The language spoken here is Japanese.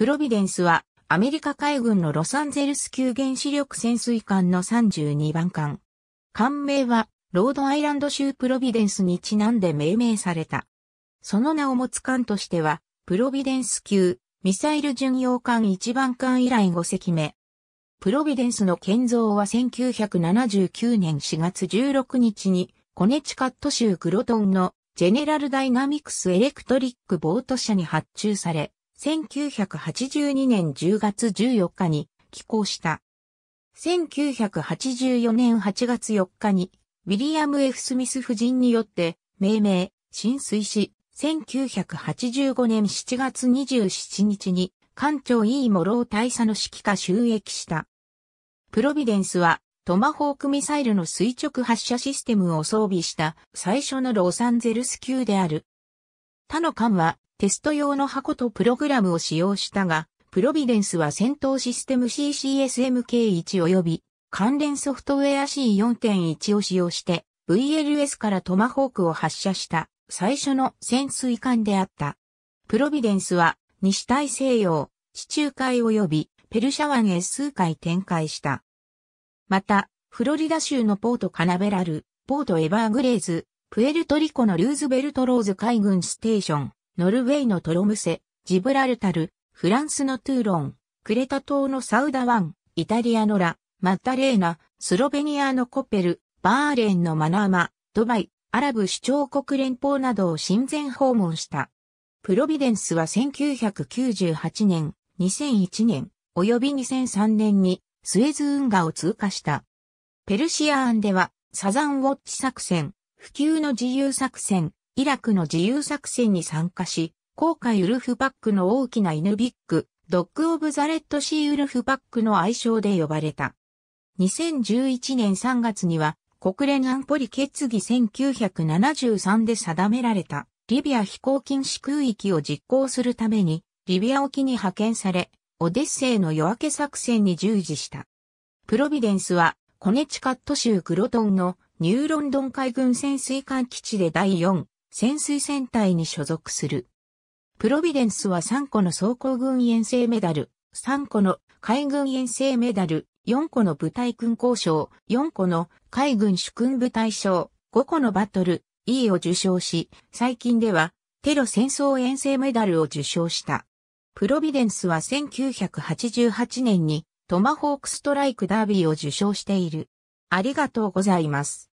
プロビデンスはアメリカ海軍のロサンゼルス級原子力潜水艦の32番艦。艦名はロードアイランド州プロビデンスにちなんで命名された。その名を持つ艦としては、プロビデンス級ミサイル巡洋艦1番艦以来5隻目。プロビデンスの建造は1979年4月16日にコネチカット州グロトンのジェネラルダイナミクスエレクトリックボート社に発注され、1982年10月14日に寄港した。1984年8月4日に、ウィリアム・ F・ スミス夫人によって命名、浸水し、1985年7月27日に、艦長 E・ モロー大佐の指揮下収益した。プロビデンスは、トマホークミサイルの垂直発射システムを装備した最初のロサンゼルス級である。他の艦はテスト用の箱とプログラムを使用したが、プロビデンスは戦闘システム CCSMK1 及び関連ソフトウェア C4.1 を使用して VLS からトマホークを発射した最初の潜水艦であった。プロビデンスは西大西洋、地中海及びペルシャ湾へ数回展開した。また、フロリダ州のポートカナベラル、ポートエバーグレーズ、プエルトリコのルーズベルトローズ海軍ステーション、ノルウェーのトロムセ、ジブラルタル、フランスのトゥーロン、クレタ島のサウダワン、イタリアのラ、マッタレーナ、スロベニアのコペル、バーレンのマナーマ、ドバイ、アラブ首長国連邦などを親善訪問した。プロビデンスは1998年、2001年、及び2003年にスエズ運河を通過した。ペルシア湾ではサザンウォッチ作戦、普及の自由作戦、イラクの自由作戦に参加し、後海ウルフパックの大きな犬ビッグ、ドッグ・オブ・ザ・レッド・シー・ウルフパックの愛称で呼ばれた。2011年3月には、国連安保理決議1973で定められた、リビア飛行禁止空域を実行するために、リビア沖に派遣され、オデッセイの夜明け作戦に従事した。プロビデンスは、コネチカット州クロトンのニューロンドン海軍潜水艦基地で第4潜水戦隊に所属する。プロビデンスは3個の装甲軍遠征メダル、3個の海軍遠征メダル、4個の部隊勲功渉、4個の海軍主君部隊賞、5個のバトル、E を受賞し、最近ではテロ戦争遠征メダルを受賞した。プロビデンスは1988年にトマホークストライクダービーを受賞している。ありがとうございます。